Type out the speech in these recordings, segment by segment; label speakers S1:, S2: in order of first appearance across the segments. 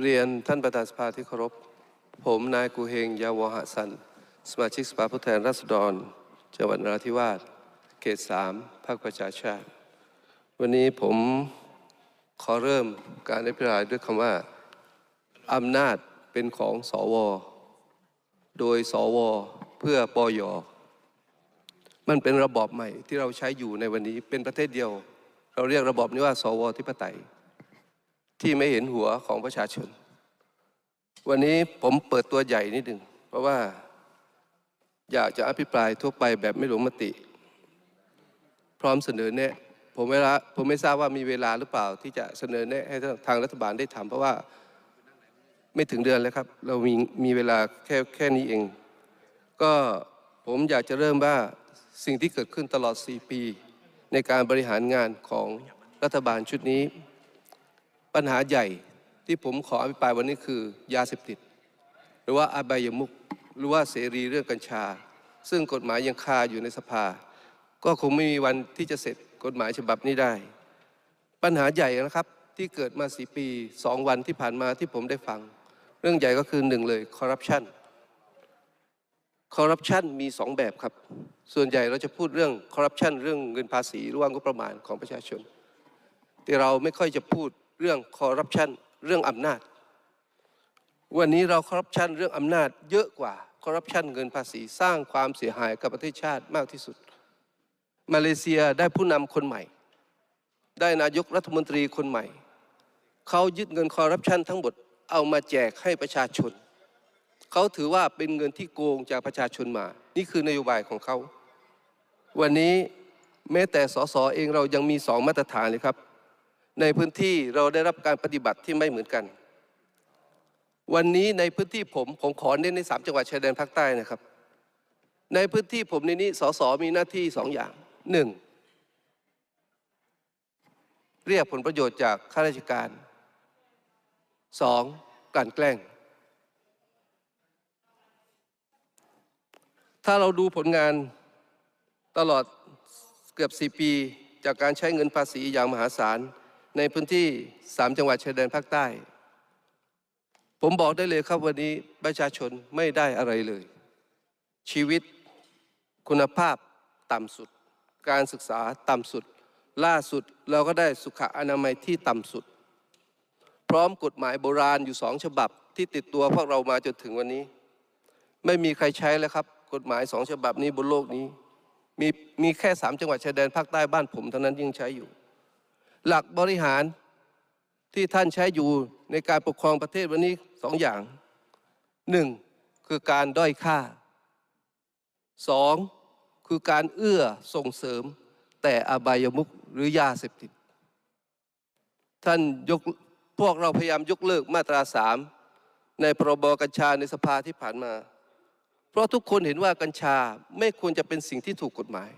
S1: เรียนท่านประธานสภาที่เคารพผมนายกูเฮงยาวหะสัน สมาชิกสภาผู้แทนราษฎรจังหวัดนราธิวาสเขตสามภาคประชาชาติ วันนี้ผมขอเริ่มการอภิปรายด้วยคำว่าอำนาจเป็นของสว โดยสวเพื่อปอยอมันเป็นระบอบใหม่ที่เราใช้อยู่ในวันนี้เป็นประเทศเดียว เราเรียกระบอบนี้ว่า สวธิปไตยที่ไม่เห็นหัวของประชาชน วันนี้ผมเปิดตัวใหญ่นิดหนึ่งเพราะว่าอยากจะอภิปรายทั่วไปแบบไม่ลงมติ พร้อมเสนอแนะผมไม่ละผมไม่ทราบว่ามีเวลาหรือเปล่าที่จะเสนอแนะให้ทางรัฐบาลได้ทำเพราะว่าไม่ถึงเดือนแล้วครับ เรามีมีเวลาแค่แค่นี้เองก็ผมอยากจะเริ่มว่าสิ่งที่เกิดขึ้นตลอด 4 ปีในการบริหารงานของรัฐบาลชุดนี้ปัญหาใหญ่ที่ผมขออภิปรายวันนี้คือ ยาเสพติดหรือว่าอาบายมุกหรือว่าเสรีเรื่องกัญชา ซึ่งกฎหมายยังคาอยู่ในสภา ก็คงไม่มีวันที่จะเสร็จกฎหมายฉบับนี้ได้ ปัญหาใหญ่นะครับ ที่เกิดมาสีปีสองวันที่ผ่านมาที่ผมได้ฟัง เรื่องใหญ่ก็คือหนึ่งเลยคอร์รัปชันคอร์รัปชันมีสองแบบครับ ส่วนใหญ่เราจะพูดเรื่องคอร์รัปชันเรื่องเงินภาษีร่วงก็ประมาณของประชาชนแต่เราไม่ค่อยจะพูดเรื่องคอร์รัปชันเรื่องอำนาจ วันนี้เราคอร์รัปชันเรื่องอำนาจ เยอะกว่าคอร์รัปชันเงินภาษีสร้างความเสียหายกับประเทศชาติมากที่สุดมาเลเซียได้ผู้นำคนใหม่ ได้นายกรัฐมนตรีคนใหม่เขายึดเงินคอร์รัปชันทั้งหมดเอามาแจกให้ประชาชน เขาถือว่าเป็นเงินที่โกงจากประชาชนมา นี่คือนโยบายของเขาวันนี้แม้แต่สสเองเรายังมีสองมาตรฐานเลยครับในพื้นที่เราได้รับการปฏิบัติที่ไม่เหมือนกัน วันนี้ในพื้นที่ผม ผมขอเน้นในสามจังหวัดชายแดนภาคใต้นะครับ ในพื้นที่ผมในนี้สสมีหน้าที่สองอย่างหนึ่งเรียกผลประโยชน์จาก ข้าราชการสองการแกล้ง ถ้าเราดูผลงานตลอดเกือบสี่ปี จากการใช้เงินภาษีอย่างมหาศาลในพื้นที่สามจังหวัดชายแดนภาคใต้ ผมบอกได้เลยครับ วันนี้ประชาชนไม่ได้อะไรเลย ชีวิตคุณภาพต่ำสุด การศึกษาต่ำสุด ล่าสุดเราก็ได้สุขอนามัยที่ต่ำสุด พร้อมกฎหมายโบราณอยู่สองฉบับที่ติดตัวพวกเรามาจนถึงวันนี้ ไม่มีใครใช้แล้วครับ กฎหมายสองฉบับนี้บนโลกนี้ มีมีแค่สามจังหวัดชายแดนภาคใต้บ้านผมเท่านั้นยังใช้อยู่หลักบริหารที่ท่านใช้อยู่ในการปกครองประเทศวันนี้สองอย่างหนึ่ง คือการด้อยค่าสองคือการเอื้อส่งเสริม แต่อบายมุกหรือยาเสพติดท่านยกพวกเราพยายามยกเลิกมาตราสามในพรบกัญชาในสภาที่ผ่านมา เพราะทุกคนเห็นว่ากัญชาไม่ควรจะเป็นสิ่งที่ถูกกฎหมาย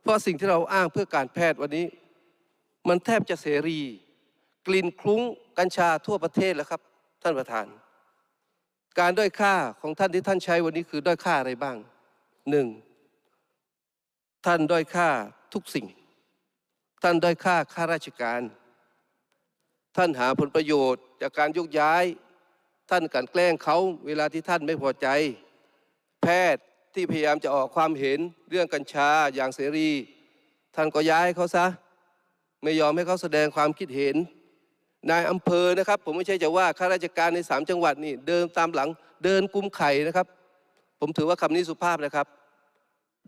S1: เพราะสิ่งที่เราอ้างเพื่อการแพทย์วันนี้มันแทบจะเสรี กลิ่นคลุ้งกัญชาทั่วประเทศแล้วครับ ท่านประธาน การด้อยค่าของท่านที่ท่านใช้วันนี้คือด้อยค่าอะไรบ้างหนึ่งท่านด้อยค่าทุกสิ่ง ท่านด้อยค่าข้าราชการ ท่านหาผลประโยชน์จากการยกย้าย ท่านกันแกล้งเขา เวลาที่ท่านไม่พอใจ แพทย์ที่พยายามจะออกความเห็นเรื่องกัญชาอย่างเสรี ท่านก็ย้ายเขาซะไม่ยอมให้เขาแสดงความคิดเห็นนายอำเภอนะครับ ผมไม่ใช่จะว่าข้าราชการในสามจังหวัดนี่เดินตามหลังเดินกุมไข่นะครับ ผมถือว่าคำนี้สุภาพนะครับ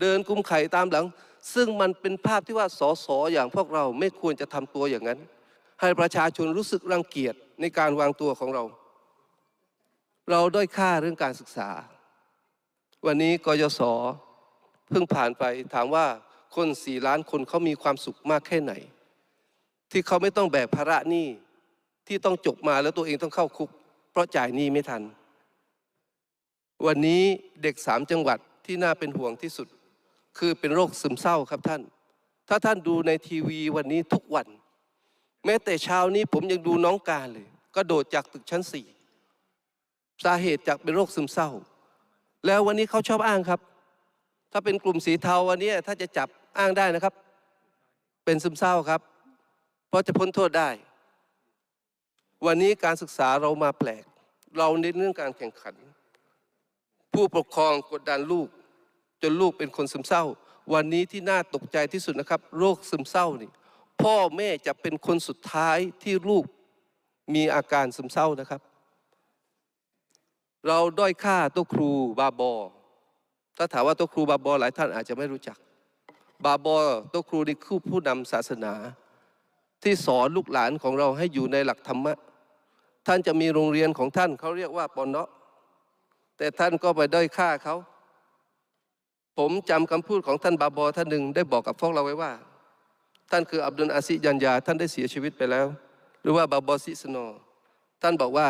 S1: เดินกุมไข่ตามหลัง ซึ่งมันเป็นภาพที่ว่าสสอย่างพวกเราไม่ควรจะทำตัวอย่างนั้น ให้ประชาชนรู้สึกรังเกียจในการวางตัวของเรา เราด้อยค่าเรื่องการศึกษา วันนี้กยศเพิ่งผ่านไปถามว่าคนสี่ล้านคนเขามีความสุขมากแค่ไหนที่เขาไม่ต้องแบกภาระหนี้ที่ต้องจบมาแล้วตัวเองต้องเข้าคุก เพราะจ่ายหนี้ไม่ทัน วันนี้เด็กสามจังหวัดที่น่าเป็นห่วงที่สุด คือเป็นโรคซึมเศร้าครับท่าน ถ้าท่านดูในทีวีวันนี้ทุกวัน แม้แต่เช้านี้ผมยังดูน้องการเลยก็โดดจากตึกชั้นสี่สาเหตุจากเป็นโรคซึมเศร้า แล้ววันนี้เขาชอบอ้างครับ ถ้าเป็นกลุ่มสีเทาวันนี้ถ้าจะจับอ้างได้นะครับ เป็นซึมเศร้าครับเพราะจะพ้นโทษได้ วันนี้การศึกษาเรามาแปลก เราเน้นเรื่องการแข่งขัน ผู้ปกครองกดดันลูกจนลูกเป็นคนซึมเศร้า วันนี้ที่น่าตกใจที่สุดนะครับ โรคซึมเศร้านี่ พ่อแม่จะเป็นคนสุดท้ายที่ลูกมีอาการซึมเศร้านะครับ เราด้อยค่าตัวครูบาบอ ถ้าถามว่าตัวครูบาบอ หลายท่านอาจจะไม่รู้จัก บาบอตัวครูนี่คือผู้นำศาสนาที่สอนลูกหลานของเราให้อยู่ในหลักธรรมะท่านจะมีโรงเรียนของท่านเขาเรียกว่าปอนเนาะแต่ท่านก็ไปด้อยค่าเขา ผมจำคำพูดของท่าน บาบอ ท่านหนึ่งได้บอกกับพวกเราไว้ว่า ท่านคืออับดุลอาซิยันยาท่านได้เสียชีวิตไปแล้ว หรือว่าบาบอซิสโนท่านบอกว่า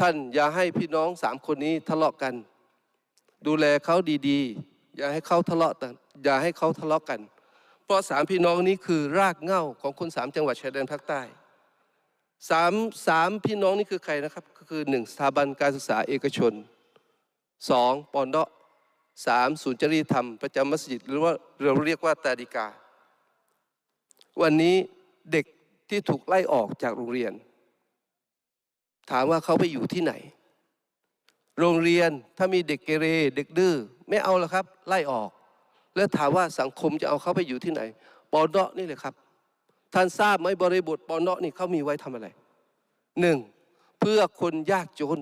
S1: ท่านอย่าให้พี่น้องสามคนนี้ทะเลาะกัน ดูแลเขาดีๆ อย่าให้เขาทะเลาะกัน อย่าให้เขาทะเลาะกันราะสามพี่น้องนี้คือรากเหง้าของคนสามจังหวัดชายแดนภาคใต้สามสามพี่น้องนี้คือใครนะครับก็คือหนึ่งสถาบันการศึกษาเอกชนสองปอนเดาะสามศูนย์จริยธรรมประจำมัสยิดหรือว่าเราเรียกว่าตาดิกา วันนี้เด็กที่ถูกไล่ออกจากโรงเรียน ถามว่าเขาไปอยู่ที่ไหน โรงเรียนถ้ามีเด็กเกเรเด็กดื้อไม่เอาละครับ ไล่ออกและถามว่าสังคมจะเอาเขาไปอยู่ที่ไหน ปอนเนาะนี่เลยครับ ท่านทราบไหมบริบทปอนเนาะนี่เขามีไว้ทำอะไรหนึ่งเพื่อคนยากจน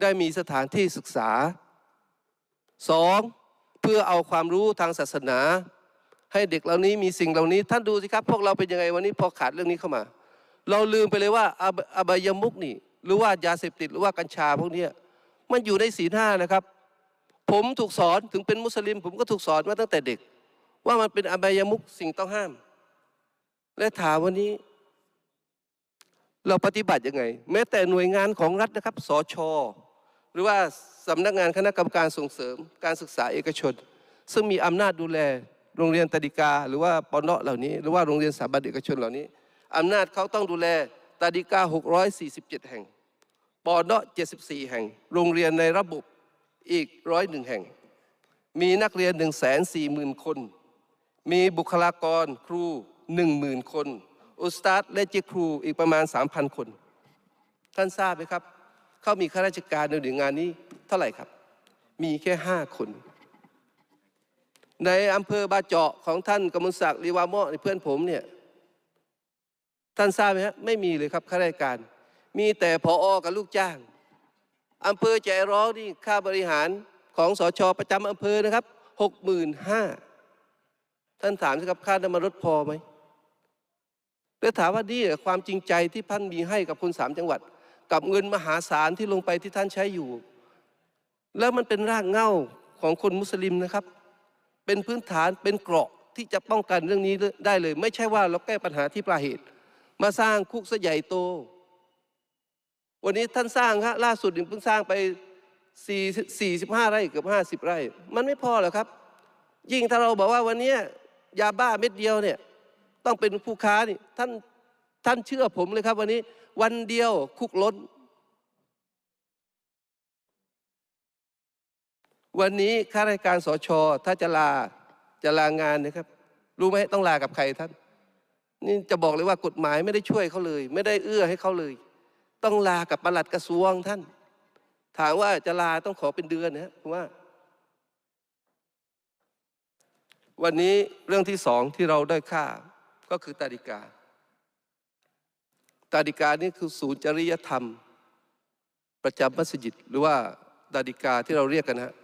S1: ได้มีสถานที่ศึกษาสองเพื่อเอาความรู้ทางศาสนา ให้เด็กเหล่านี้มีสิ่งเหล่านี้ ท่านดูสิครับพวกเราเป็นยังไงวันนี้พอขาดเรื่องนี้เข้ามา เราลืมไปเลยว่า อบายมุกนี่ หรือว่ายาเสพติดหรือว่ากัญชาพวกนี้มันอยู่ในสีหน้านะครับผมถูกสอนถึงเป็นมุสลิมผมก็ถูกสอนมาตั้งแต่เด็ก ว่ามันเป็นอบายมุขสิ่งต้องห้าม และถามวันนี้ เราปฏิบัติยังไง แม้แต่หน่วยงานของรัฐนะครับ สช หรือว่าสำนักงานคณะกรรมการส่งเสริม การศึกษาเอกชน ซึ่งมีอำนาจดูแล โรงเรียนตดิกาหรือว่าปนเหล่านี้หรือว่าโรงเรียนสถาบันเอกชนเหล่านี้อำนาจเขาต้องดูแลตดิกา647แห่งปนเ74แห่ง โรงเรียนในระบบอีกร้อยหนึ่งแห่ง มีนักเรียน 1 4 0 0 0 0 คน มีบุคลากรครู 10,000คน อุสตาดและจิครูอีกประมาณ 3,000 คน ท่านทราบไหมครับ เขามีข้าราชการในหน่วยงานนี้เท่าไหร่ครับ มีแค่ 5 คน ในอำเภอบาเจาะของท่านกมลศักดิ์ลีวามอเพื่อนผมเนี่ย ท่านทราบไหมฮะไม่มีเลยครับข้าราชการ มีแต่พออกับลูกจ้างอำเภอใจร้องนี่ค่าบริหารของสอชอประจำอำเภอนะครับหกหมื่นห้าท่านถามสิครับค่าน้ำมันรถพอไหมแล้วถามว่านี่ความจริงใจที่ท่านมีให้กับคนสามจังหวัด กับเงินมหาศาลที่ลงไปที่ท่านใช้อยู่ แล้วมันเป็นรากเหง้าของคนมุสลิมนะครับ เป็นพื้นฐานเป็นเกราะที่จะป้องกันเรื่องนี้ได้เลย ไม่ใช่ว่าเราแก้ปัญหาที่ปลายเหตุ มาสร้างคุกซะใหญ่โตวันนี้ท่านสร้างครับล่าสุดเพิ่งสร้างไป4 45ไร่เกือบ50ไร่ มันไม่พอหรอครับ ยิ่งถ้าเราบอกว่าวันนี้ยาบ้าเม็ดเดียวเนี่ย ต้องเป็นผู้ค้านี่ท่าน ท่านเชื่อผมเลยครับวันนี้วันเดียวคุกล้นวันนี้ข้าราชการสชถ้าจะลาจะลางานนะครับ รู้ไหมต้องลากับใครท่าน นี่จะบอกเลยว่ากฎหมายไม่ได้ช่วยเขาเลย ไม่ได้เอื้อให้เขาเลยต้องลากับประหลัดกระทรวงท่าน ถามว่าจะลาต้องขอเป็นเดือนนะรับว่า วันนี้เรื่องที่สองที่เราได้ค่าก็คือตาดิกาตาดิกานี่คือศูนย์จริยธรรม ประจำมัสยิดหรือว่าตาดิกาที่เราเรียกกันนะ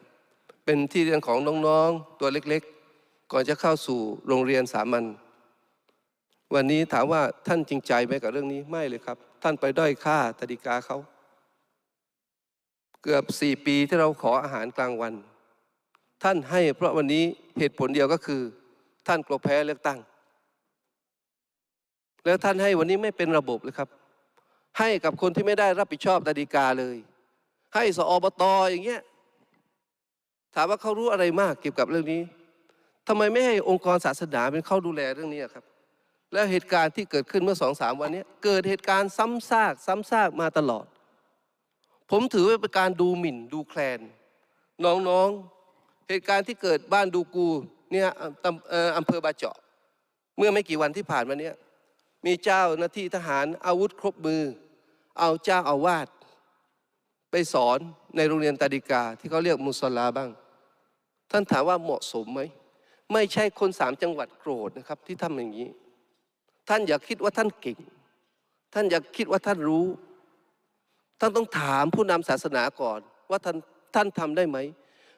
S1: เป็นที่เรียนของน้องๆตัวเล็กๆ ก่อนจะเข้าสู่โรงเรียนสามัญ วันนี้ถามว่าท่านจริงใจไหมกับเรื่องนี้ไม่เลยครับท่านไปด้อยค่าตดิกาเขา เกือบสี่ปีที่เราขออาหารกลางวัน ท่านให้เพราะวันนี้เหตุผลเดียวก็คือ ท่านกลัวแพ้เลือกตั้ง แล้วท่านให้วันนี้ไม่เป็นระบบเลยครับ ให้กับคนที่ไม่ได้รับผิดชอบตดิกาเลย ให้สอบตออย่างเงี้ยถามว่าเขารู้อะไรมากเกี่ยวกับเรื่องนี้ทำไมไม่ให้องค์กรศาสนาเป็นเข้าดูแลเรื่องนี้ครับแล้วเหตุการณ์ที่เกิดขึ้นเมื่อสองสามวันนี้เกิดเหตุการณ์ซ้ำซากซ้ำซากมาตลอด ผมถือว่าเป็นการดูหมิ่นดูแคลน น้อง ๆ เหตุการณ์ที่เกิดบ้านดูกูเนี่ยอำเภอบาเจาะเมื่อไม่กี่วันที่ผ่านมาเนี้ยมีเจ้าหน้าที่ทหารอาวุธครบมือ เอาเจ้าอาวาสไปสอนในโรงเรียนตาดิกาที่เขาเรียกมุสลาบ้าง ท่านถามว่าเหมาะสมไหมไม่ใช่คนสามจังหวัดโกรธนะครับที่ทำอย่างนี้ท่านอย่าคิดว่าท่านเก่ง ท่านอย่าคิดว่าท่านรู้ ท่านต้องถามผู้นำศาสนาก่อนว่าท่านท่านทำได้ไหม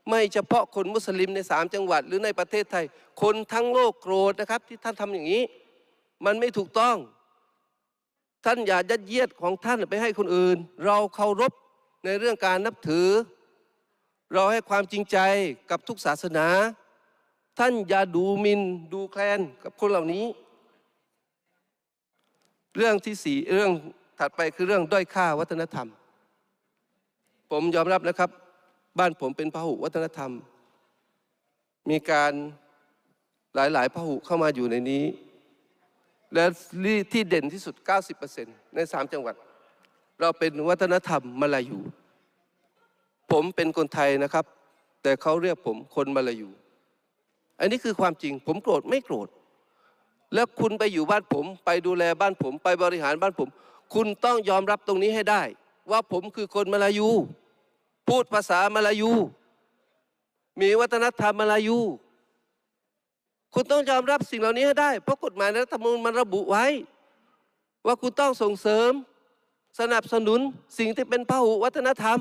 S1: ไม่เฉพาะคนมุสลิมในสามจังหวัด หรือในประเทศไทย คนทั้งโลกโกรธนะครับ ที่ท่านทำอย่างนี้ มันไม่ถูกต้อง ท่านอย่ายัดเยียดของท่านไปให้คนอื่น เราเคารพในเรื่องการนับถือ เราให้ความจริงใจกับทุกศาสนา ท่านอย่าดูมินดูแคลนกับคนเหล่านี้เรื่องที่สี่เรื่องถัดไปคือ เรื่องด้อยค่าวัฒนธรรม ผมยอมรับนะครับ บ้านผมเป็นพหุวัฒนธรรม มีการหลายๆพหุเข้ามาอยู่ในนี้ และที่เด่นที่สุด 90%ใน3 จังหวัด เราเป็นวัฒนธรรมมาลายูผมเป็นคนไทยนะครับ แต่เขาเรียกผมคนมาลายู อันนี้คือความจริง ผมโกรธไม่โกรธแล้วคุณไปอยู่บ้านผมไปดูแลบ้านผม ไปบริหารบ้านผม คุณต้องยอมรับตรงนี้ให้ได้ ว่าผมคือคนมาลายูพูดภาษามาลายูมีวัฒนธรรมมาลายูคุณต้องยอมรับสิ่งเหล่านี้ให้ได้เพราะกฎหมายรัฐธรรมนูญมันระบุไว้ ว่าคุณต้องส่งเสริม สนับสนุนสิ่งที่เป็นพหุวัฒนธรรม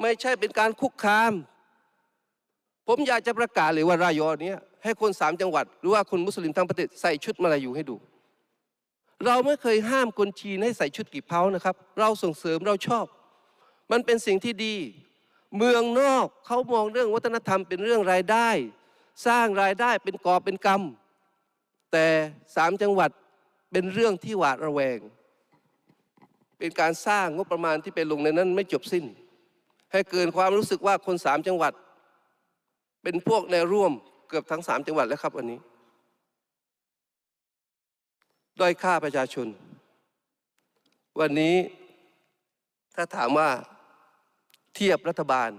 S1: ไม่ใช่เป็นการคุกคาม ผมอยากจะประกาศเลยว่ารายอเนี้ยให้คนสามจังหวัด หรือว่าคนมุสลิมทั้งประเทศ ใส่ชุดมาลายูให้ดู เราไม่เคยห้ามคนจีน ให้ ใส่ชุดกี่เพ้านะครับ เราส่งเสริมเราชอบ มันเป็นสิ่งที่ดี เมืองนอกเขามองเรื่องวัฒนธรรม เป็นเรื่องรายได้ สร้างรายได้เป็นกอบเป็น กรรม แต่สามจังหวัดเป็นเรื่องที่หวาดระแวง เป็นการสร้างงบประมาณที่ไปลงในนั้นไม่จบสิ้นให้เกินความรู้สึกว่าคนสามจังหวัดเป็นพวกในร่วมเกือบทั้งสามจังหวัดแล้วครับวันนี้ด้อยค่าประชาชน วันนี้ถ้าถามว่าเทียบรัฐบาล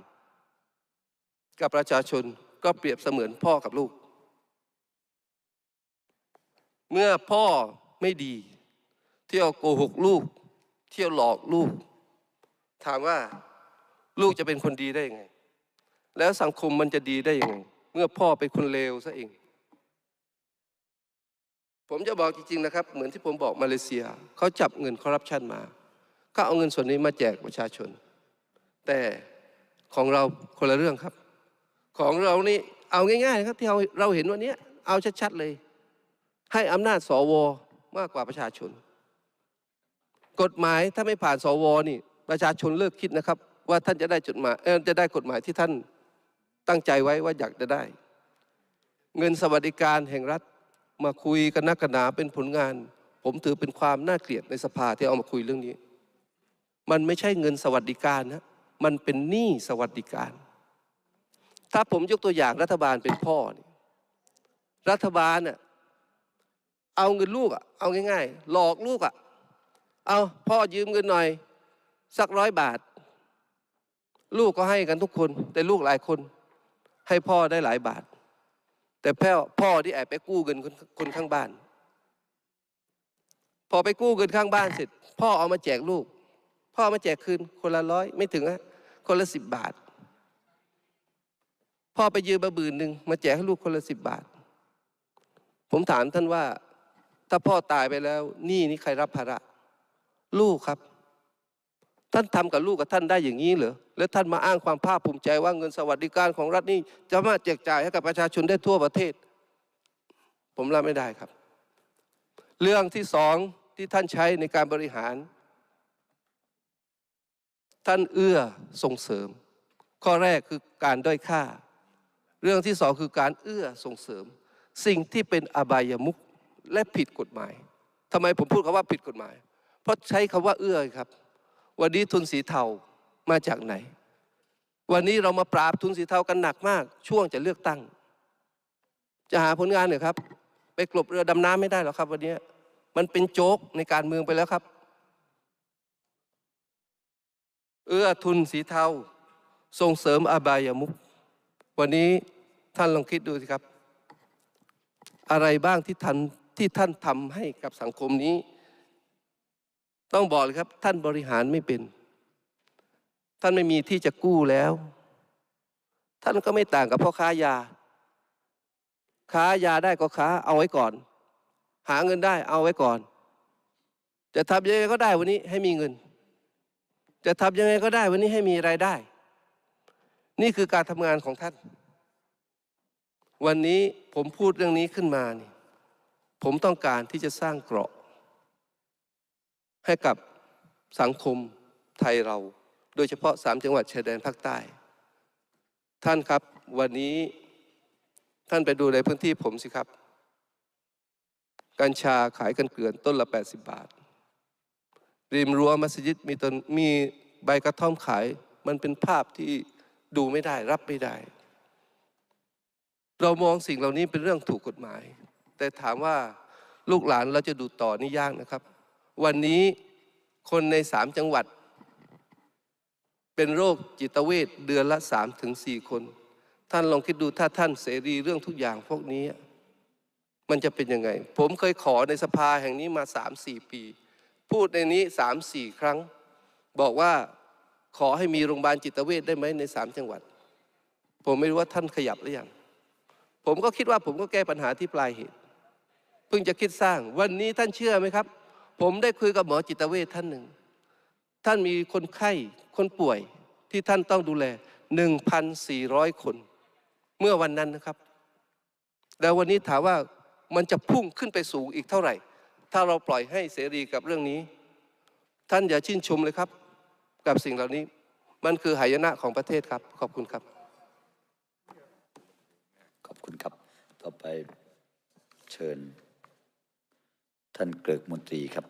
S1: กับประชาชนก็เปรียบเสมือนพ่อกับลูก เมื่อพ่อไม่ดี เที่ยวโกหกลูกเที่ยวหลอกลูก ถามว่าลูกจะเป็นคนดีได้ยังไง แล้วสังคมมันจะดีได้ยังไงเมื่อพ่อเป็นคนเลวซะเอง ผมจะบอกจริงๆ นะครับ เหมือนที่ผมบอกมาเลเซีย เขาจับเงินคอร์รัปชันมา ก็เอาเงินส่วนนี้มาแจกประชาชน แต่ของเราคนละเรื่องครับ ของเรานี่เอาง่ายๆครับที่เราเราเห็นวันนี้เอาชัดๆ เลย ให้อำนาจ สว มากกว่าประชาชน กฎหมายถ้าไม่ผ่านสวนี่ประชาชนเลิกคิดนะครับ ว่าท่านจะได้จดหมายจะได้กฎหมายที่ท่านตั้งใจไว้ว่าอยากจะได้ เงินสวัสดิการแห่งรัฐมาคุยกันนักกหนาเป็นผลงาน ผมถือเป็นความน่าเกลียดในสภาที่เอามาคุยเรื่องนี้ มันไม่ใช่เงินสวัสดิการนะ มันเป็นหนี้สวัสดิการ ถ้าผมยกตัวอย่างรัฐบาลเป็นพ่อนี่รัฐบาลน่ะเอาเงินลูกอ่ะเอาง่าย ๆ หลอกลูกอ่ะเอาพ่อยืมเงินหน่อยสักร้อยบาท ลูกก็ให้กันทุกคน แต่ลูกหลายคนให้พ่อได้หลายบาท แต่พ่อพ่อที่แอบไปกู้เงินคนคนข้างบ้าน พอไปกู้เงินข้างบ้านเสร็จ พ่อเอามาแจกลูก พ่อมาแจกคืนคนละร้อยไม่ถึงอะคนละสิบบาท พ่อไปยืมมาบืนหนึ่งมาแจกให้ลูกคนละสิบบาท ผมถามท่านว่า ถ้าพ่อตายไปแล้วหนี้นี้ใครรับภาระลูกครับท่านทำกับลูกกับท่านได้อย่างนี้เหรอ แล้วท่านมาอ้างความภาคภูมิใจว่าเงินสวัสดิการของรัฐนี่จะมาแจกจ่ายให้กับประชาชนได้ทั่วประเทศ ผมรับไม่ได้ครับ เรื่องที่สองที่ท่านใช้ในการบริหาร ท่านเอื้อส่งเสริม ข้อแรกคือการด้อยค่า เรื่องที่สองคือการเอื้อส่งเสริม สิ่งที่เป็นอบายมุขและผิดกฎหมายทำไมผมพูดคำว่าผิดกฎหมาย เพราะใช้คำว่าเอื้อครับวันนี้ทุนสีเทามาจากไหน วันนี้เรามาปราบทุนสีเทากันหนักมาก ช่วงจะเลือกตั้ง จะหาผลงานเหรอครับ ไปกลบเรือดำน้ำไม่ได้หรอกครับวันนี้ มันเป็นโจ๊กในการเมืองไปแล้วครับ เอื้อทุนสีเทาส่งเสริมอบายามุขวันนี้ท่านลองคิดดูสิครับ อะไรบ้างที่ท่าน ที่ท่านทำให้กับสังคมนี้ต้องบอกเลยครับ ท่านบริหารไม่เป็น ท่านไม่มีที่จะกู้แล้ว ท่านก็ไม่ต่างกับพ่อค้ายาค้ายาได้ก็ค้า เอาไว้ก่อน หาเงินได้เอาไว้ก่อน จะทำยังไงก็ได้วันนี้ให้มีเงิน จะทำยังไงก็ได้วันนี้ให้มีรายได้ นี่คือการทำงานของท่าน วันนี้ผมพูดเรื่องนี้ขึ้นมานี่ ผมต้องการที่จะสร้างเกราะให้กับสังคมไทยเรา โดยเฉพาะสามจังหวัดชายแดนภาคใต้ ท่านครับวันนี้ท่านไปดูในพื้นที่ผมสิครับ กัญชาขายกันเกลื่อนต้นละ 80 บาท ริมรั้วมัสยิดมีต้นมีใบกระท่อมขาย มันเป็นภาพที่ดูไม่ได้รับไม่ได้ เรามองสิ่งเหล่านี้เป็นเรื่องถูกกฎหมาย แต่ถามว่าลูกหลานเราจะดูต่อนี่ยากนะครับวันนี้คนในสามจังหวัด เป็นโรคจิตเวทเดือนละสามถึงสี่คน ท่านลองคิดดูถ้าท่านเสรีเรื่องทุกอย่างพวกนี้ มันจะเป็นยังไง ผมเคยขอในสภาแห่งนี้มาสามสี่ปี พูดในนี้สามสี่ครั้ง บอกว่าขอให้มีโรงพยาบาลจิตเวทได้ไหมในสามจังหวัด ผมไม่รู้ว่าท่านขยับหรือยังผมก็คิดว่าผมก็แก้ปัญหาที่ปลายเหตุเพิ่งจะคิดสร้างวันนี้ท่านเชื่อไหมครับผมได้คุยกับหมอจิตเวชท่านหนึ่ง ท่านมีคนไข้คนป่วยที่ท่านต้องดูแล 1,400 คน เมื่อวันนั้นนะครับ แล้ววันนี้ถามว่ามันจะพุ่งขึ้นไปสูงอีกเท่าไหร่ ถ้าเราปล่อยให้เสรีกับเรื่องนี้ ท่านอย่าชื่นชมเลยครับ กับสิ่งเหล่านี้ มันคือหายนะของประเทศครับ ขอบคุณครับ ขอบคุณครับ ต่อไปเชิญท่านเกลิกมนตรีครับ